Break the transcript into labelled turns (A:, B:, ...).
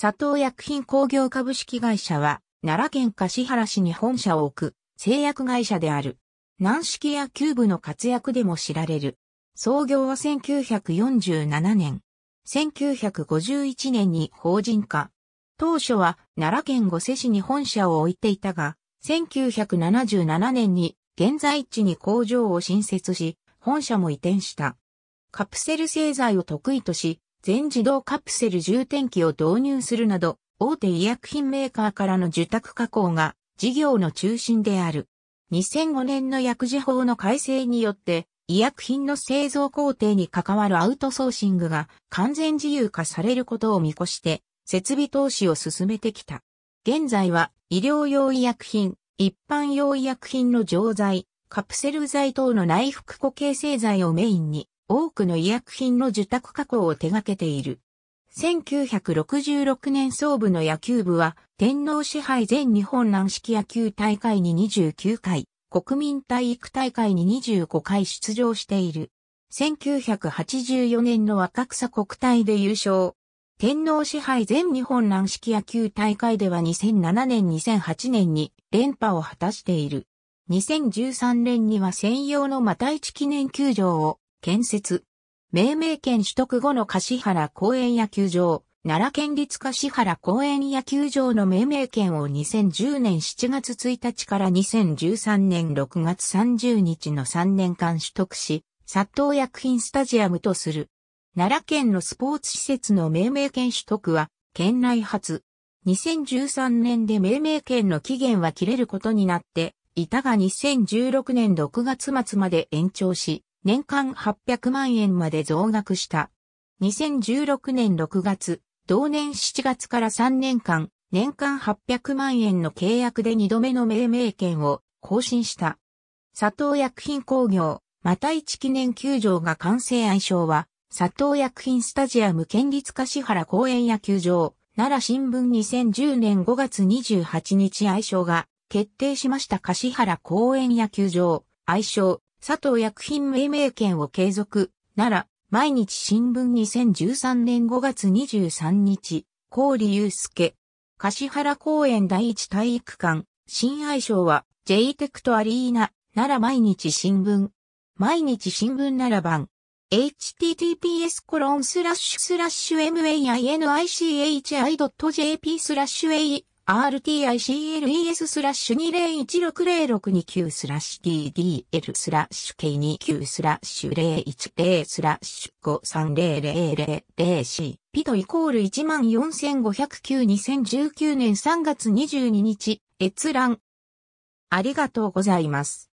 A: 佐藤薬品工業株式会社は、奈良県柏原市に本社を置く製薬会社である。軟式野球部の活躍でも知られる。創業は1947年。1951年に法人化。当初は奈良県御所市に本社を置いていたが、1977年に現在地に工場を新設し、本社も移転した。カプセル製剤を得意とし、全自動カプセル充填機を導入するなど、大手医薬品メーカーからの受託加工が事業の中心である。2005年の薬事法の改正によって、医薬品の製造工程に関わるアウトソーシングが完全自由化されることを見越して、設備投資を進めてきた。現在は医療用医薬品、一般用医薬品の錠剤、カプセル剤等の内服固形製剤をメインに、多くの医薬品の受託加工を手掛けている。1966年総部の野球部は天皇支配全日本軟式野球大会に29回、国民体育大会に25回出場している。1984年の若草国体で優勝。天皇支配全日本軟式野球大会では2007年2008年に連覇を果たしている。2013年には専用の又市記念球場を建設。命名権取得後の柏原公園野球場、奈良県立柏原公園野球場の命名権を2010年7月1日から2013年6月30日の3年間取得し、殺到薬品スタジアムとする。奈良県のスポーツ施設の命名権取得は、県内初。2013年で命名権の期限は切れることになって、いたが2016年6月末まで延長し、年間800万円まで増額した。2016年6月、同年7月から3年間、年間800万円の契約で2度目の命名権を更新した。佐藤薬品工業、また一記念球場が完成愛称は、佐藤薬品スタジアム県立柏原公園野球場、奈良新聞2010年5月28日愛称が決定しました樫原公園野球場、愛称佐藤薬品命名権を継続、なら、毎日新聞2013年5月23日、郡祐介、橿原公園第一体育館、新愛称は、J テクトアリーナ、なら毎日新聞、毎日新聞なら版、https コロンスラッシュスラッシュ mainichi.jp スラッシュ a RTICLES スラッシュ20160629スラッシュ TDL スラッシュ K29 スラッシュ010スラッシュ 530000C ピトイコール145092019年3月22日閲覧ありがとうございます。